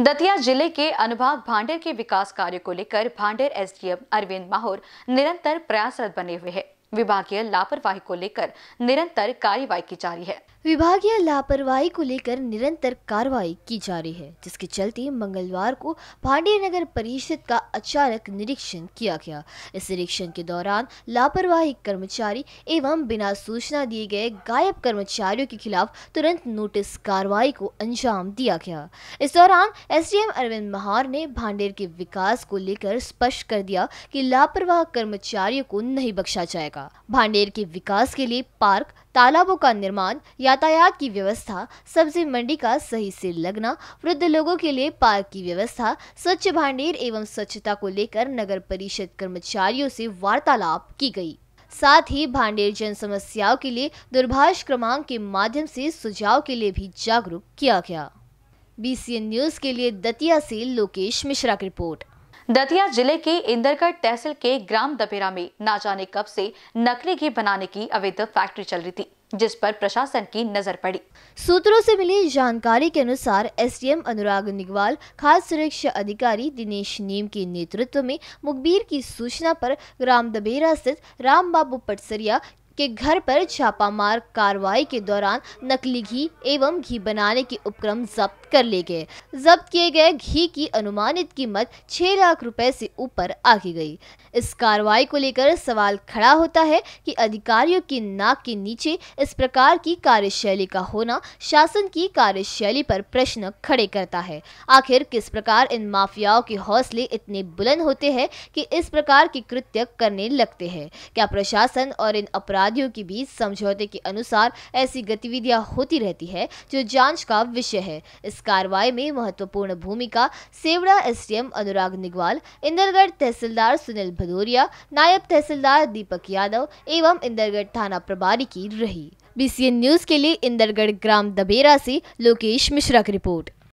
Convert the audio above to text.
दतिया जिले के अनुभाग भांडेर के विकास कार्य को लेकर भांडेर एसडीएम अरविंद माहौर निरंतर प्रयासरत बने हुए हैं विभागीय लापरवाही को लेकर निरंतर कार्यवाही की जा रही है विभागीय लापरवाही को लेकर निरंतर कार्रवाई की जा रही है जिसके चलते मंगलवार को भांडे नगर परिषद का अचानक निरीक्षण किया गया इस निरीक्षण के दौरान लापरवाही कर्मचारी एवं बिना सूचना दिए गए गायब कर्मचारियों के खिलाफ तुरंत नोटिस कार्रवाई को अंजाम दिया गया इस दौरान एसडीएम अरविंद महार ने भांडेर के विकास को लेकर स्पष्ट कर दिया कि लापरवाह कर्मचारियों को नहीं बख्शा जाएगा भांडेर के विकास के लिए पार्क तालाबों का निर्माण या यातायात की व्यवस्था सब्जी मंडी का सही से लगना वृद्ध लोगों के लिए पार्क की व्यवस्था स्वच्छ भांडेर एवं स्वच्छता को लेकर नगर परिषद कर्मचारियों से वार्तालाप की गई साथ ही भांडेर जन समस्याओं के लिए दूरभाष क्रमांक के माध्यम से सुझाव के लिए भी जागरूक किया गया बी न्यूज के लिए दतिया से लोकेश मिश्रा की रिपोर्ट दतिया जिले के इंदरगढ़ तहसील के ग्राम दपेरा में ना जाने कब से नकली घी बनाने की अवैध फैक्ट्री चल रही थी जिस पर प्रशासन की नजर पड़ी सूत्रों से मिली जानकारी के अनुसार एसडीएम अनुराग निगवाल खास सुरक्षा अधिकारी दिनेश नीम के नेतृत्व में मुखबिर की सूचना पर ग्राम दबेरा स्थित राम बाबू पटसरिया के घर पर छापामार कार्रवाई के दौरान नकली घी एवं घी बनाने के उपक्रम जब्त कर लिए गए जब्त किए गए घी की अनुमानित कीमत छह लाख रुपए से ऊपर आकी गई इस कार्रवाई को लेकर सवाल खड़ा होता है कि अधिकारियों की नाक के नीचे इस प्रकार की कार्यशैली का होना शासन की कार्यशैली पर प्रश्न खड़े करता है आखिर किस प्रकार इन माफियाओं के हौसले इतने बुलंद होते हैं कि इस प्रकार के कृत्य करने लगते हैं क्या प्रशासन और इन अपराध अपराधियों के बीच समझौते के अनुसार ऐसी गतिविधियां होती रहती है जो जांच का विषय है इस कार्रवाई में महत्वपूर्ण भूमिका सेवड़ा एसडीएम अनुराग निगवाल इंदरगढ़ तहसीलदार सुनील भदौरिया नायब तहसीलदार दीपक यादव एवं इंदरगढ़ थाना प्रभारी की रही बी न्यूज के लिए इंदरगढ़ ग्राम दबेरा से लोकेश मिश्रा की रिपोर्ट